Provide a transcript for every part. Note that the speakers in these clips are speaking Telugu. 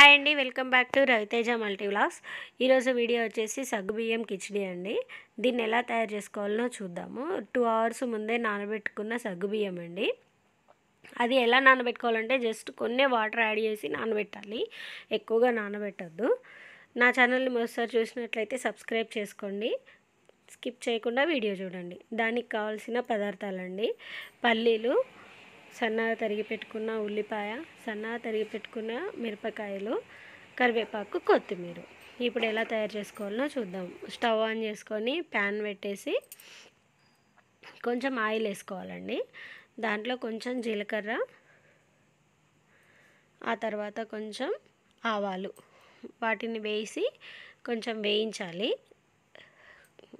హాయ్ అండి welcome back to Raviteja multi vlogs ఈరోజు వీడియో వచ్చేసి సగ్గుబియ్యం కిచ్డీ అండి దీన్ని ఎలా తయారు చేసుకోవాలనో చూద్దాము టూ అవర్స్ ముందే నానబెట్టుకున్న సగ్గుబియ్యం అండి అది ఎలా నానబెట్టుకోవాలంటే జస్ట్ కొన్ని వాటర్ యాడ్ చేసి నానబెట్టాలి ఎక్కువగా నానబెట్టద్దు నా ఛానల్ని మరోసారి చూసినట్లయితే సబ్స్క్రైబ్ చేసుకోండి స్కిప్ చేయకుండా వీడియో చూడండి దానికి కావాల్సిన పదార్థాలండి పల్లీలు సన్నగా తరిగి పెట్టుకున్న ఉల్లిపాయ సన్నగా తరిగి పెట్టుకున్న మిరపకాయలు కరివేపాకు కొత్తిమీర ఇప్పుడు ఎలా తయారు చేసుకోవాలో చూద్దాం స్టవ్ ఆన్ చేసుకొని ప్యాన్ పెట్టేసి కొంచెం ఆయిల్ వేసుకోవాలండి దాంట్లో కొంచెం జీలకర్ర ఆ తర్వాత కొంచెం ఆవాలు వాటిని వేసి కొంచెం వేయించాలి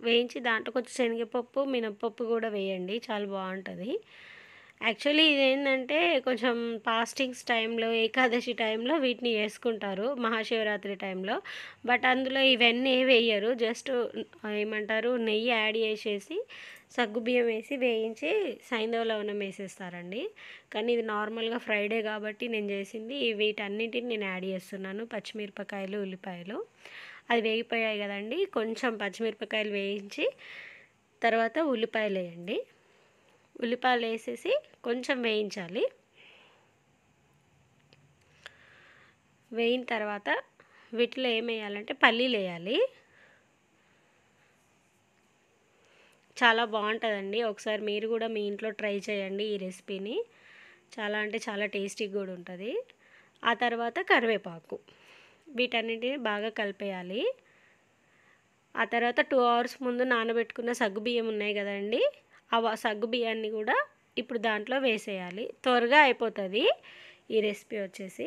వేయించి దాంట్లో కొంచెం శనగపప్పు మినప్పప్పు కూడా వేయండి చాలా బాగుంటుంది యాక్చువల్లీ ఇదేంటంటే కొంచెం ఫాస్టింగ్స్ టైంలో ఏకాదశి టైంలో వీటిని వేసుకుంటారు మహాశివరాత్రి టైంలో బట్ అందులో ఇవన్నీ వేయరు జస్ట్ ఏమంటారు నెయ్యి యాడ్ చేసేసి సగ్గుబియ్యం వేసి వేయించి సైంధవ లవణం వేసేస్తారండి కానీ ఇది నార్మల్గా ఫ్రైడే కాబట్టి నేను చేసింది వీటన్నిటిని నేను యాడ్ చేస్తున్నాను పచ్చిమిరపకాయలు ఉల్లిపాయలు అది వేగిపోయాయి కదండి కొంచెం పచ్చిమిరపకాయలు వేయించి తర్వాత ఉల్లిపాయలు వేయండి ఉల్లిపాయలు వేసేసి కొంచెం వేయించాలి వేయిన తర్వాత వీటిలో ఏమేయాలంటే పల్లీలు వేయాలి చాలా బాగుంటుందండి ఒకసారి మీరు కూడా మీ ఇంట్లో ట్రై చేయండి ఈ రెసిపీని చాలా అంటే చాలా టేస్టీగా కూడా ఉంటుంది ఆ తర్వాత కరివేపాకు వీటన్నిటిని బాగా కలిపేయాలి ఆ తర్వాత టూ అవర్స్ ముందు నానబెట్టుకున్న సగ్గు బియ్యం ఉన్నాయి కదండి ఆ సగ్గు బియ్యాన్ని కూడా ఇప్పుడు దాంట్లో వేసేయాలి త్వరగా అయిపోతుంది ఈ రెసిపీ వచ్చేసి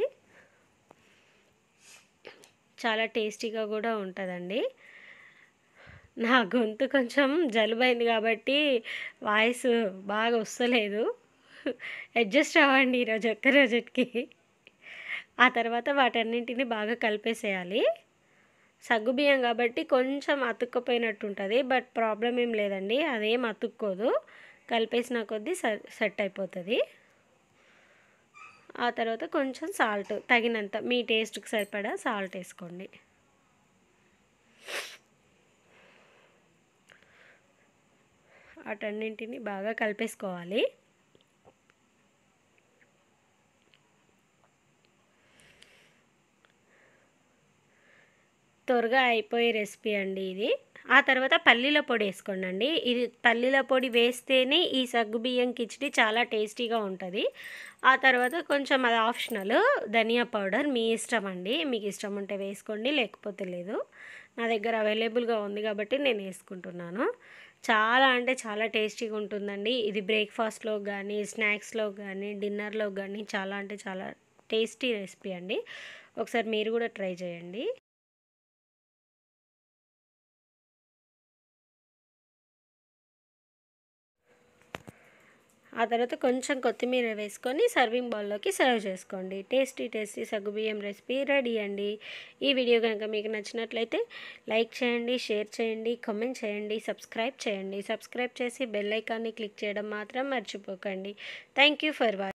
చాలా టేస్టీగా కూడా ఉంటుందండి నా గొంతు కొంచెం జలుబైంది కాబట్టి వాయిస్ బాగా వస్తలేదు అడ్జస్ట్ అవ్వండి ఈరోజు ఒక్క రోజుకి ఆ తర్వాత వాటన్నింటినీ బాగా కలిపేసేయాలి సగ్గుబియ్యం కాబట్టి కొంచెం అతుక్కుపోయినట్టు ఉంటుంది బట్ ప్రాబ్లం ఏం లేదండి అదేం అతుక్కోదు కలిపేసిన కొద్దీ సెట్ అయిపోతుంది ఆ తర్వాత కొంచెం సాల్ట్ తగినంత మీ టేస్ట్కి సరిపడా సాల్ట్ వేసుకోండి అటన్నింటిని బాగా కలిపేసుకోవాలి త్వరగా అయిపోయే రెసిపీ అండి ఇది ఆ తర్వాత పల్లీల పొడి వేసుకోండి ఇది పల్లీల పొడి వేస్తేనే ఈ సగ్గు బియ్యం కిచడి చాలా టేస్టీగా ఉంటుంది ఆ తర్వాత కొంచెం అది ఆప్షనల్ ధనియా పౌడర్ మీ ఇష్టం అండి మీకు ఇష్టం ఉంటే వేసుకోండి లేకపోతే లేదు నా దగ్గర అవైలబుల్గా ఉంది కాబట్టి నేను వేసుకుంటున్నాను చాలా అంటే చాలా టేస్టీగా ఉంటుందండి ఇది బ్రేక్ఫాస్ట్లో కానీ స్నాక్స్లో కానీ డిన్నర్లో కానీ చాలా అంటే చాలా టేస్టీ రెసిపీ అండి ఒకసారి మీరు కూడా ట్రై చేయండి ఆ తర్వాత కొంచెం కొత్తిమీర వేసుకొని సర్వింగ్ బౌల్లోకి సర్వ్ చేసుకోండి టేస్టీ టేస్టీ సగ్గుబియ్యం రెసిపీ రెడీ అండి ఈ వీడియో కనుక మీకు నచ్చినట్లయితే లైక్ చేయండి షేర్ చేయండి కామెంట్ చేయండి సబ్స్క్రైబ్ చేయండి సబ్స్క్రైబ్ చేసి బెల్ ఐకాన్ని క్లిక్ చేయడం మాత్రం మర్చిపోకండి థ్యాంక్ ఫర్ వాచింగ్